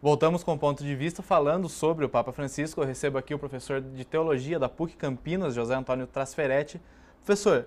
Voltamos com o ponto de vista falando sobre o Papa Francisco. Eu recebo aqui o professor de teologia da PUC Campinas, José Antônio Trasferetti. Professor,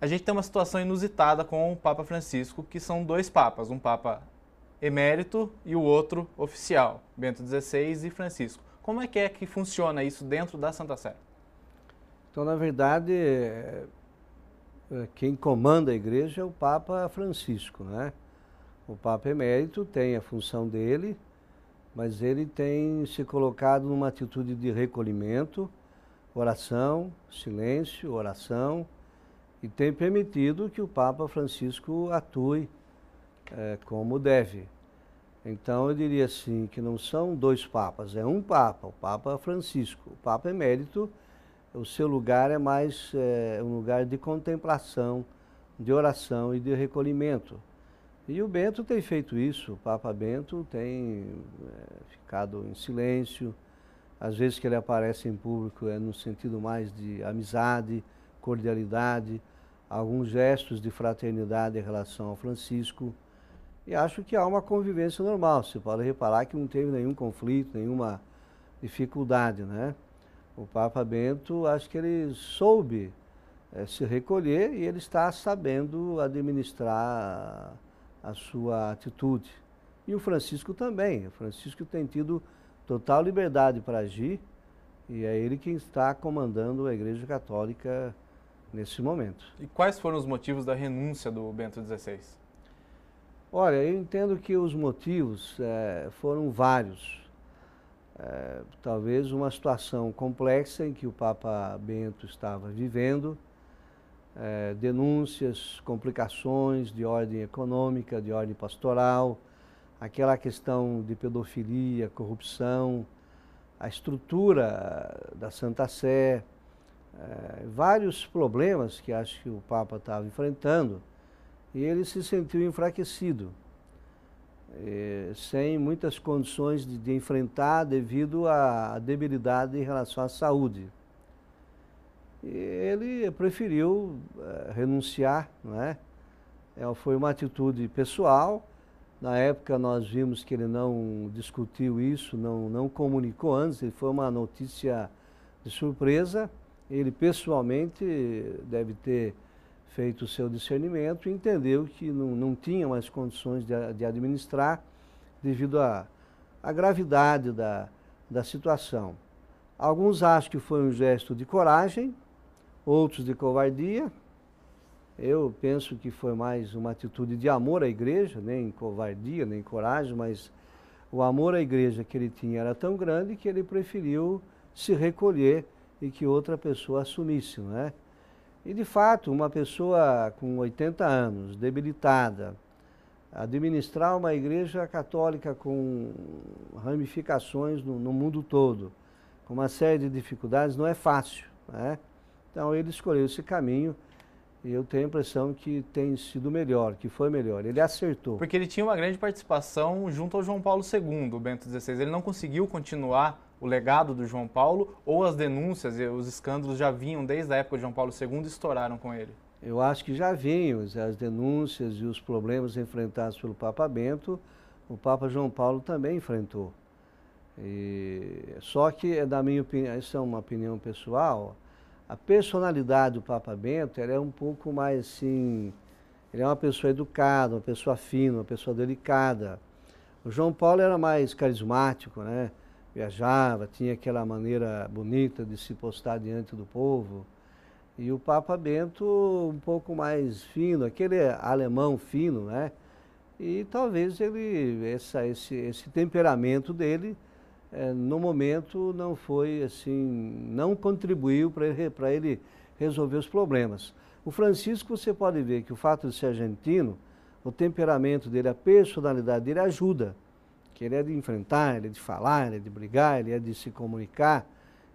a gente tem uma situação inusitada com o Papa Francisco, que são dois papas, um papa emérito e o outro oficial, Bento XVI e Francisco. Como é que é que funciona isso dentro da Santa Sé? Então, na verdade, é, quem comanda a igreja é o Papa Francisco, né? O Papa emérito tem a função dele, mas ele tem se colocado numa atitude de recolhimento, oração, silêncio, oração, e tem permitido que o Papa Francisco atue é, como deve. Então eu diria assim que não são dois papas, é um papa, o Papa Francisco, o Papa emérito. É o seu lugar é mais é, um lugar de contemplação, de oração e de recolhimento. E o Bento tem feito isso, o Papa Bento tem é, ficado em silêncio. Às vezes que ele aparece em público é no sentido mais de amizade, cordialidade, alguns gestos de fraternidade em relação ao Francisco. E acho que há uma convivência normal. se pode reparar que não teve nenhum conflito, nenhuma dificuldade, né? O Papa Bento, acho que ele soube é, se recolher e ele está sabendo administrar a sua atitude. E o Francisco também. O Francisco tem tido total liberdade para agir e é ele quem está comandando a Igreja Católica nesse momento. E quais foram os motivos da renúncia do Bento XVI? Olha, eu entendo que os motivos é, foram vários. É, talvez uma situação complexa em que o Papa Bento estava vivendo, eh, denúncias, complicações de ordem econômica, de ordem pastoral, aquela questão de pedofilia, corrupção, a estrutura da Santa Sé, é, vários problemas que acho que o Papa estava enfrentando, e ele se sentiu enfraquecido, é, sem muitas condições de, de enfrentar devido à debilidade em relação à saúde. E ele preferiu eh, renunciar, não é? é? Foi uma atitude pessoal. Na época nós vimos que ele não discutiu isso, não, não comunicou antes, ele foi uma notícia de surpresa. Ele pessoalmente deve ter feito o seu discernimento e entendeu que não, não tinha mais condições de, de administrar devido à gravidade da, da situação. Alguns acham que foi um gesto de coragem, outros de covardia. Eu penso que foi mais uma atitude de amor à igreja, nem covardia, nem coragem, mas o amor à igreja que ele tinha era tão grande que ele preferiu se recolher e que outra pessoa assumisse, não é? E de fato, uma pessoa com 80 anos, debilitada, administrar uma igreja católica com ramificações no, no mundo todo, com uma série de dificuldades, não é fácil, não é? Então ele escolheu esse caminho e eu tenho a impressão que tem sido melhor, que foi melhor. Ele acertou. Porque ele tinha uma grande participação junto ao João Paulo II, Bento XVI. Ele não conseguiu continuar o legado do João Paulo ou as denúncias e os escândalos já vinham desde a época de João Paulo II estouraram com ele? Eu acho que já vinham as denúncias e os problemas enfrentados pelo Papa Bento, o Papa João Paulo também enfrentou. E... Só que, é da minha opinião, isso é uma opinião pessoal, a personalidade do Papa Bento é um pouco mais assim. Ele é uma pessoa educada, uma pessoa fina, uma pessoa delicada. O João Paulo era mais carismático, né? Viajava, tinha aquela maneira bonita de se postar diante do povo. E o Papa Bento um pouco mais fino, aquele alemão fino, né? E talvez ele, essa, esse, esse temperamento dele é, no momento não foi assim, não contribuiu para ele, ele resolver os problemas. O Francisco, você pode ver que o fato de ser argentino, o temperamento dele, a personalidade dele ajuda. Que ele é de enfrentar, ele é de falar, ele é de brigar, ele é de se comunicar.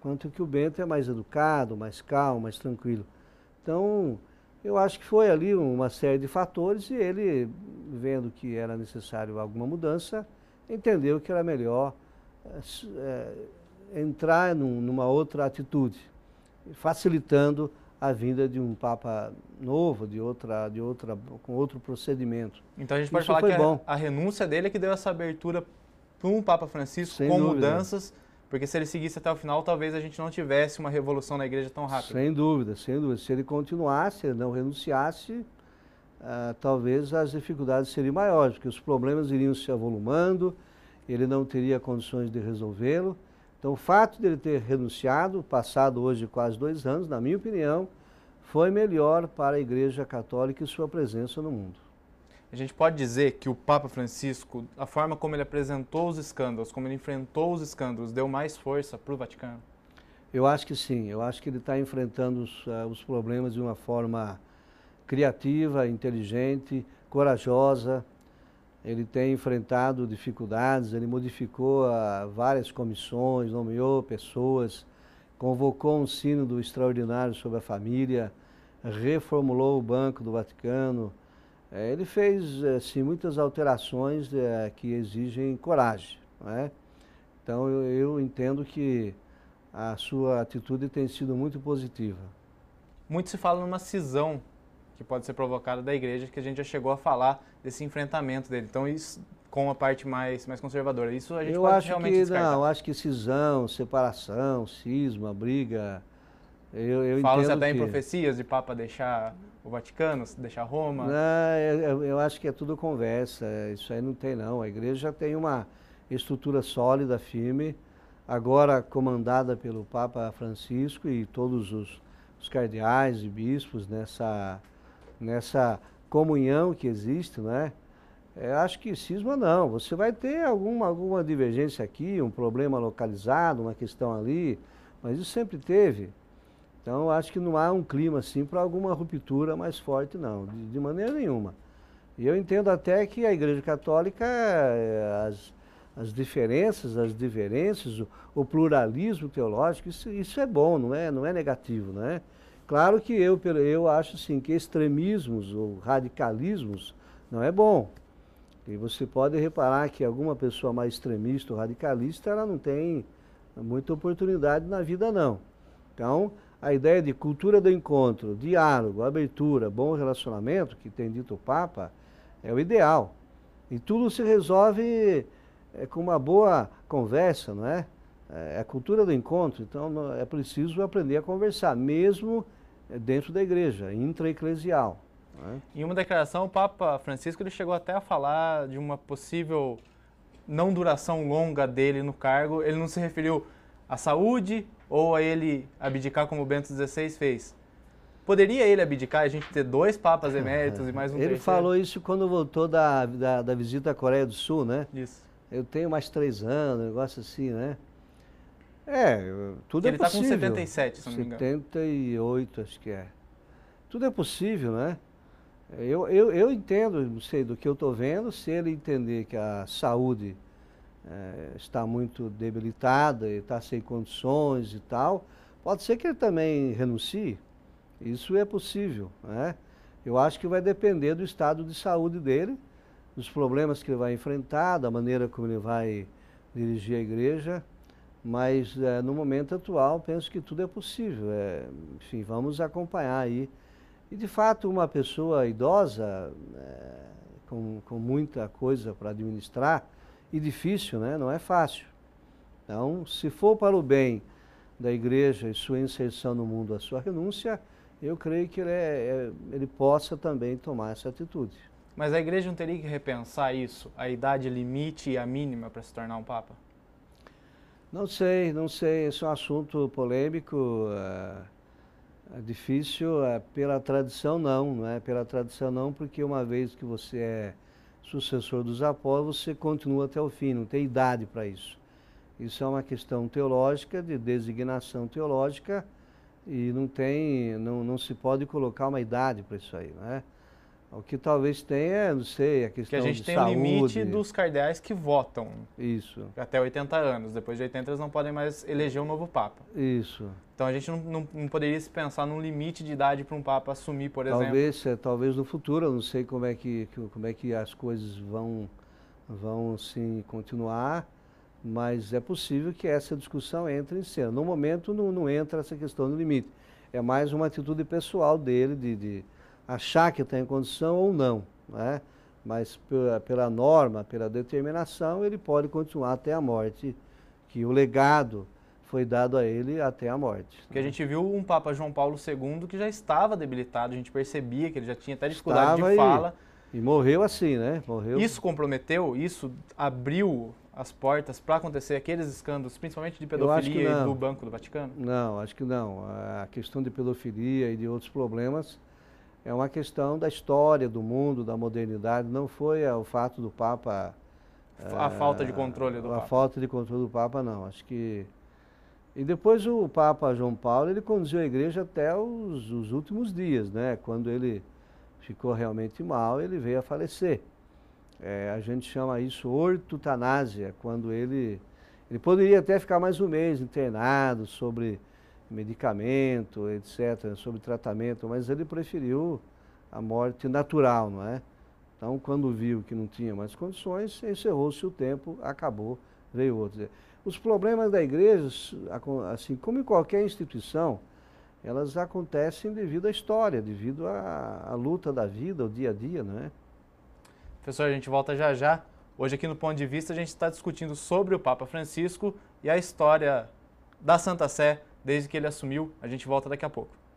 Quanto que o Bento é mais educado, mais calmo, mais tranquilo. Então, eu acho que foi ali uma série de fatores e ele, vendo que era necessário alguma mudança, entendeu que era melhor eh, eh, entrar num, numa outra atitude, facilitando a vinda de um Papa novo, de outra, de outra, com outro procedimento. Então a gente pode Isso falar que a, a, renúncia dele é que deu essa abertura para um Papa Francisco Sem com dúvida. mudanças. Porque se ele seguisse até o final, talvez a gente não tivesse uma revolução na igreja tão rápida. Sem dúvida, sem dúvida. Se ele continuasse, ele não renunciasse, uh, talvez as dificuldades seriam maiores, porque os problemas iriam se avolumando, ele não teria condições de resolvê-lo. Então, o fato de ele ter renunciado, passado hoje quase dois anos, na minha opinião, foi melhor para a Igreja Católica e sua presença no mundo. A gente pode dizer que o Papa Francisco, a forma como ele apresentou os escândalos, como ele enfrentou os escândalos, deu mais força para o Vaticano? Eu acho que sim. Eu acho que ele está enfrentando os, uh, os problemas de uma forma criativa, inteligente, corajosa, ele tem enfrentado dificuldades, ele modificou ah, várias comissões, nomeou pessoas, convocou um sínodo extraordinário sobre a família, reformulou o Banco do Vaticano. É, ele fez assim, muitas alterações é, que exigem coragem. Né? Então eu, eu entendo que a sua atitude tem sido muito positiva. Muito se fala numa cisão que pode ser provocada da igreja, que a gente já chegou a falar desse enfrentamento dele. Então, isso com a parte mais, mais conservadora. Isso a gente eu pode acho realmente que, descartar. Não, acho que cisão, separação, cisma, briga... Eu, eu Fala-se até que... em profecias de Papa deixar o Vaticano, deixar Roma. Não, eu, eu acho que é tudo conversa. Isso aí não tem, não. A igreja já tem uma estrutura sólida, firme, agora comandada pelo Papa Francisco e todos os, os cardeais e bispos nessa nessa comunhão que existe, né? É, acho que cisma não. Você vai ter alguma, alguma divergência aqui, um problema localizado, uma questão ali, mas isso sempre teve. Então acho que não há um clima assim para alguma ruptura mais forte, não, de, de, maneira nenhuma. E eu entendo até que a Igreja Católica, eh, as, as diferenças, as diferenças, o, o pluralismo teológico, isso, isso é bom, não é, não é negativo, não é? Claro que eu, eu acho assim, que extremismos ou radicalismos não é bom. E você pode reparar que alguma pessoa mais extremista ou radicalista, ela não tem muita oportunidade na vida, não. Então, a ideia de cultura do encontro, diálogo, abertura, bom relacionamento, que tem dito o Papa, é o ideal. E tudo se resolve é, com uma boa conversa, não é? É a é cultura do encontro, então é preciso aprender a conversar, mesmo é dentro da igreja, intraecclesial. Né? Em uma declaração, o Papa Francisco ele chegou até a falar de uma possível não duração longa dele no cargo. Ele não se referiu à saúde ou a ele abdicar como Bento XVI fez. Poderia ele abdicar, a gente ter dois papas eméritos e mais um Ele terceiro? falou isso quando voltou da, da, da visita à Coreia do Sul, né? Isso. Eu tenho mais três anos, um negócio assim, né? É, tudo Ele é tá possível. Ele está com 77, se não me engano. 78, acho que é. Tudo é possível, né? Eu, eu, eu entendo, não sei, do que eu estou vendo, se ele entender que a saúde é, está muito debilitada e está sem condições e tal, pode ser que ele também renuncie. Isso é possível, né? Eu acho que vai depender do estado de saúde dele, dos problemas que ele vai enfrentar, da maneira como ele vai dirigir a igreja. Mas é, no momento atual, penso que tudo é possível. É, enfim, vamos acompanhar aí. E de fato, uma pessoa idosa, é, com, com muita coisa para administrar, e difícil, né? não é fácil. Então, se for para o bem da igreja e sua inserção no mundo, a sua renúncia, eu creio que ele, é, é ele possa também tomar essa atitude. Mas a igreja não teria que repensar isso, a idade limite e a mínima para se tornar um papa? Não sei, não sei. Esse é um assunto polêmico, é, é difícil. É pela tradição, não, não é? Pela tradição, não, porque uma vez que você é sucessor dos apóstolos, você continua até o fim, não tem idade para isso. Isso é uma questão teológica, de designação teológica, e não tem, não, não se pode colocar uma idade para isso aí, não é? O que talvez tenha, é, não sei, a questão de saúde. Que a gente tem um limite dos cardeais que votam. Isso. Até 80 anos. Depois de 80 eles não podem mais eleger um novo papa. Isso. Então a gente não, não, não poderia se pensar num limite de idade para um papa assumir, por talvez, exemplo. É, talvez no futuro, eu não sei como é que, como é que as coisas vão, vão assim, continuar, mas é possível que essa discussão entre em cena. No momento não, não entra essa questão do limite. É mais uma atitude pessoal dele de, de achar que tem condição ou não, né? mas pela, pela norma, pela determinação, ele pode continuar até a morte, que o legado foi dado a ele até a morte. Porque a né? gente viu um Papa João Paulo II que já estava debilitado, a gente percebia que ele já tinha até dificuldade estava de fala. E, e, morreu assim, né? Morreu. Isso comprometeu, isso abriu as portas para acontecer aqueles escândalos, principalmente de pedofilia e do Banco do Vaticano? Não, acho que não. A questão de pedofilia e de outros problemas é uma questão da história do mundo, da modernidade. Não foi eh, o fato do Papa. A é, falta de eh, controle do a Papa. A falta de controle do Papa, não. Acho que. E depois o Papa João Paulo ele conduziu a igreja até os, os últimos dias, né? Quando ele ficou realmente mal, ele veio a falecer. É, a gente chama isso ortotanásia, quando ele. Ele poderia até ficar mais um mês internado sobre medicamento, etc., sobre tratamento, mas ele preferiu a morte natural, não é? Então, quando viu que não tinha mais condições, encerrou-se o tempo, acabou, veio outro. Os problemas da igreja, assim como em qualquer instituição, elas acontecem devido à história, devido à, à luta da vida, ao dia a dia, não é? Professor, a gente volta já já. Hoje aqui no Ponto de Vista a gente está discutindo sobre o Papa Francisco e a história da Santa Sé desde que ele assumiu. A gente volta daqui a pouco.